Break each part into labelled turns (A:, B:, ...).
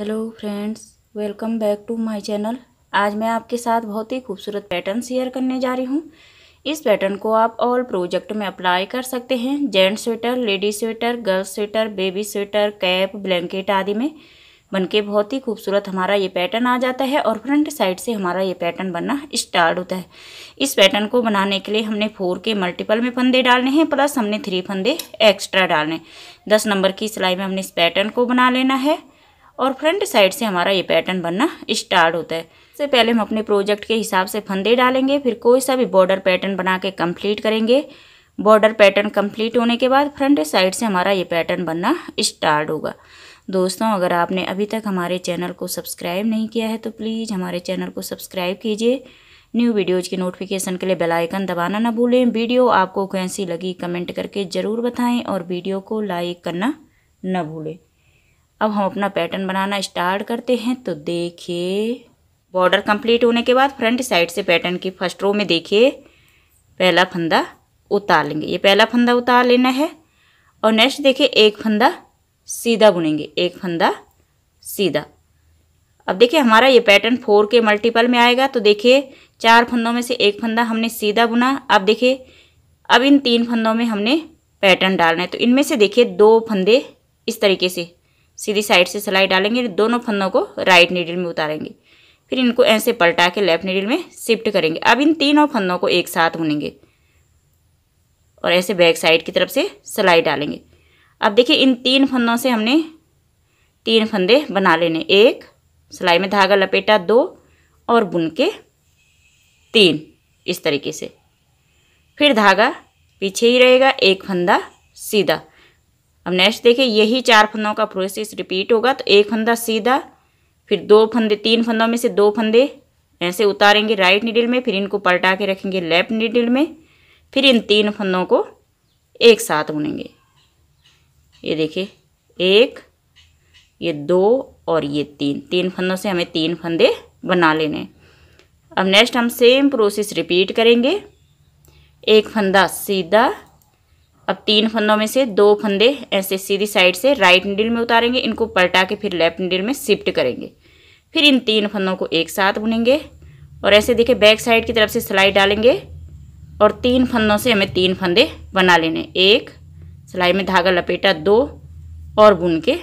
A: hello friends welcome back to my channel आज मैं आपके साथ बहुत ही खूबसूरत पैटर्न शेयर करने जा रही हूँ इस पैटर्न को आप ऑल प्रोजेक्ट में अप्लाई कर सकते हैं gents sweater ladies sweater girls sweater baby sweater cap blanket आदि में बनके बहुत ही खूबसूरत हमारा ये पैटर्न आ जाता है और फ्रंट साइड से हमारा ये पैटर्न बनना स्टार्ट होता है इस पैटर्न को बनाने के लिए हमने फोर के मल्टीपल में फंदे डालने हैं प्लस हमने थ्री फंदे एक्स्ट्रा डालने दस नंबर की सिलाई में हमने इस पैटर्न को बना लेना है और फ्रंट साइड से हमारा ये पैटर्न बनना स्टार्ट होता है सबसे पहले हम अपने प्रोजेक्ट के हिसाब से फंदे डालेंगे फिर कोई सा भी बॉर्डर पैटर्न बना के कम्प्लीट करेंगे बॉर्डर पैटर्न कम्प्लीट होने के बाद फ्रंट साइड से हमारा ये पैटर्न बनना स्टार्ट होगा दोस्तों अगर आपने अभी तक हमारे चैनल को सब्सक्राइब नहीं किया है तो प्लीज़ हमारे चैनल को सब्सक्राइब कीजिए न्यू वीडियोज़ की नोटिफिकेशन के लिए बेल आइकन दबाना ना भूलें वीडियो आपको कैसी लगी कमेंट करके ज़रूर बताएं और वीडियो को लाइक करना न भूलें अब हम अपना पैटर्न बनाना स्टार्ट करते हैं तो देखिए बॉर्डर कंप्लीट होने के बाद फ्रंट साइड से पैटर्न की फर्स्ट रो में देखिए पहला फंदा उतार लेंगे ये पहला फंदा उतार लेना है और नेक्स्ट देखिए एक फंदा सीधा बुनेंगे एक फंदा सीधा अब देखिए हमारा ये पैटर्न फोर के मल्टीपल में आएगा तो देखिए चार फंदों में से एक फंदा हमने सीधा बुना अब देखिए अब इन तीन फंदों में हमने पैटर्न डालना है तो इनमें से देखिए दो फंदे इस तरीके से सीधी साइड से सिलाई डालेंगे दोनों फंदों को राइट नीडल में उतारेंगे फिर इनको ऐसे पलटा के लेफ्ट नीडल में शिफ्ट करेंगे अब इन तीनों फंदों को एक साथ बुनेंगे और ऐसे बैक साइड की तरफ से सिलाई डालेंगे अब देखिए इन तीन फंदों से हमने तीन फंदे बना लेने एक सिलाई में धागा लपेटा दो और बुन के तीन इस तरीके से फिर धागा पीछे ही रहेगा एक फंदा सीधा अब नेक्स्ट देखिए यही चार फंदों का प्रोसेस रिपीट होगा तो एक फंदा सीधा फिर दो फंदे तीन फंदों में से दो फंदे ऐसे उतारेंगे राइट नीडल में फिर इनको पलटा के रखेंगे लेफ्ट नीडल में फिर इन तीन फंदों को एक साथ बुनेंगे ये देखिए एक ये दो और ये तीन तीन फंदों से हमें तीन फंदे बना लेने अब नेक्स्ट हम सेम प्रोसेस रिपीट करेंगे एक फंदा सीधा अब तीन फंदों में से दो फंदे ऐसे सीधी साइड से राइट निडल में उतारेंगे इनको पलटा के फिर लेफ्ट निडल में शिफ्ट करेंगे फिर इन तीन फंदों को एक साथ बुनेंगे और ऐसे देखिए बैक साइड की तरफ से सिलाई डालेंगे और तीन फंदों से हमें तीन फंदे बना लेने एक सिलाई में धागा लपेटा दो और बुन के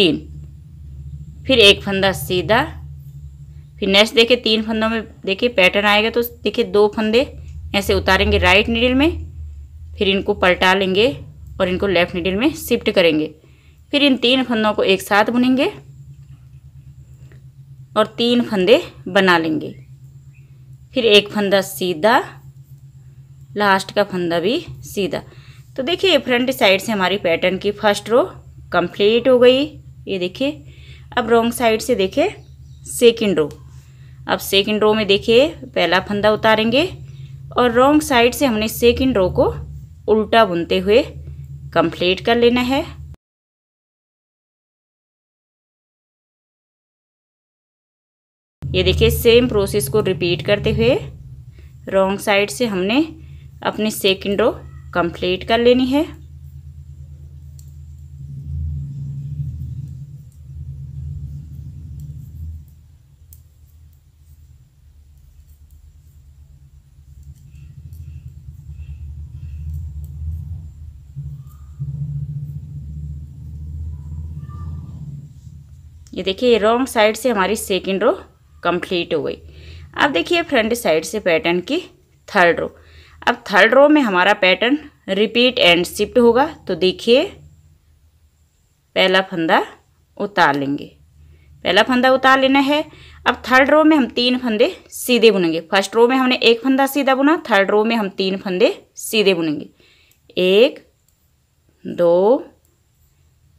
A: तीन फिर एक फंदा सीधा फिर नेक्स्ट देखिए तीन फंदों में देखिए पैटर्न आएगा तो देखिए दो फंदे ऐसे उतारेंगे राइट नीडल में फिर इनको पलटा लेंगे और इनको लेफ़्ट नीडल में शिफ्ट करेंगे फिर इन तीन फंदों को एक साथ बुनेंगे और तीन फंदे बना लेंगे फिर एक फंदा सीधा लास्ट का फंदा भी सीधा तो देखिए फ्रंट साइड से हमारी पैटर्न की फर्स्ट रो कंप्लीट हो गई ये देखिए अब रॉन्ग साइड से देखिए सेकंड रो अब सेकंड रो में देखिए पहला फंदा उतारेंगे और रॉन्ग साइड से हमने सेकंड रो को उल्टा बुनते हुए कंप्लीट कर लेना है ये देखिए सेम प्रोसेस को रिपीट करते हुए रॉन्ग साइड से हमने अपनी सेकंड रो कंप्लीट कर लेनी है ये देखिए रॉन्ग साइड से हमारी सेकेंड रो कंप्लीट हो गई अब देखिए फ्रंट साइड से पैटर्न की थर्ड रो अब थर्ड रो में हमारा पैटर्न रिपीट एंड शिफ्ट होगा तो देखिए पहला फंदा उतार लेंगे पहला फंदा उतार लेना है अब थर्ड रो में हम तीन फंदे सीधे बुनेंगे फर्स्ट रो में हमने एक फंदा सीधा बुना थर्ड रो में हम तीन फंदे सीधे बुनेंगे एक दो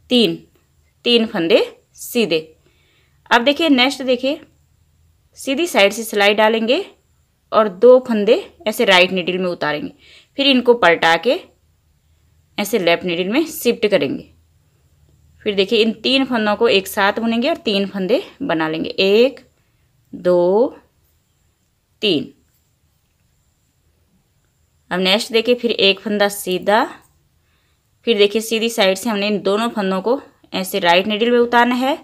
A: तीन तीन फंदे सीधे अब देखिए नेक्स्ट देखिए सीधी साइड से सिलाई डालेंगे और दो फंदे ऐसे राइट नीडल में उतारेंगे फिर इनको पलटा के ऐसे लेफ्ट नीडल में शिफ्ट करेंगे फिर देखिए इन तीन फंदों को एक साथ बुनेंगे और तीन फंदे बना लेंगे एक दो तीन अब नेक्स्ट देखिए फिर एक फंदा सीधा फिर देखिए सीधी साइड से हमने इन दोनों फंदों को ऐसे राइट नीडल में उतारना है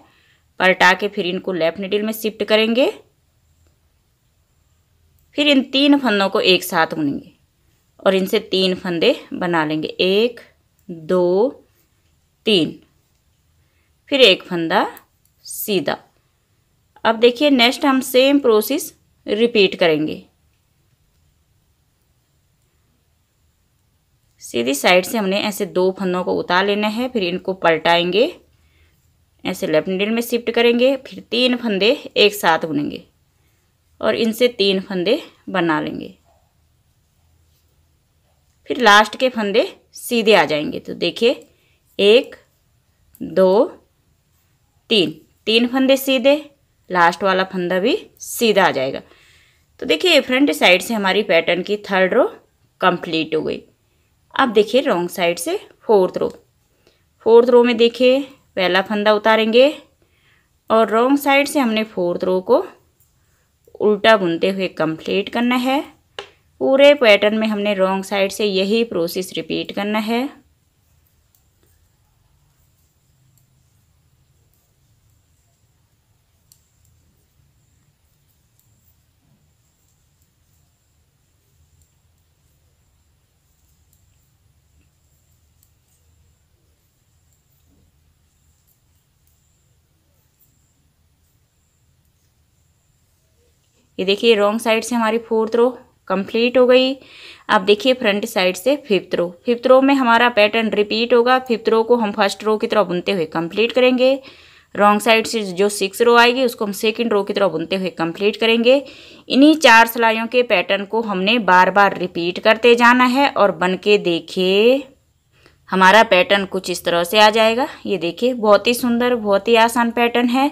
A: पलटा के फिर इनको लेफ्ट निडिल में शिफ्ट करेंगे फिर इन तीन फंदों को एक साथ बुनेंगे और इनसे तीन फंदे बना लेंगे एक दो तीन फिर एक फंदा सीधा अब देखिए नेक्स्ट हम सेम प्रोसेस रिपीट करेंगे सीधी साइड से हमने ऐसे दो फंदों को उतार लेना है फिर इनको पलटाएंगे ऐसे लेफ्ट नीडल में शिफ्ट करेंगे फिर तीन फंदे एक साथ बुनेंगे और इनसे तीन फंदे बना लेंगे फिर लास्ट के फंदे सीधे आ जाएंगे तो देखिए एक दो तीन तीन फंदे सीधे लास्ट वाला फंदा भी सीधा आ जाएगा तो देखिए फ्रंट साइड से हमारी पैटर्न की थर्ड रो कंप्लीट हो गई अब देखिए रॉन्ग साइड से फोर्थ रो फोर्थ रो में देखिए पहला फंदा उतारेंगे और रॉन्ग साइड से हमने फोर्थ रो को उल्टा बुनते हुए कंप्लीट करना है पूरे पैटर्न में हमने रॉन्ग साइड से यही प्रोसेस रिपीट करना है ये देखिए रॉन्ग साइड से हमारी फोर्थ रो कंप्लीट हो गई अब देखिए फ्रंट साइड से फिफ्थ रो फिफ्थ रो में हमारा पैटर्न रिपीट होगा फिफ्थ रो को हम फर्स्ट रो की तरह बुनते हुए कंप्लीट करेंगे रॉन्ग साइड से जो सिक्स रो आएगी उसको हम सेकंड रो की तरह बुनते हुए कंप्लीट करेंगे इन्हीं चार सिलाइयों के पैटर्न को हमने बार बार रिपीट करते जाना है और बन के देखिए हमारा पैटर्न कुछ इस तरह से आ जाएगा ये देखिए बहुत ही सुंदर बहुत ही आसान पैटर्न है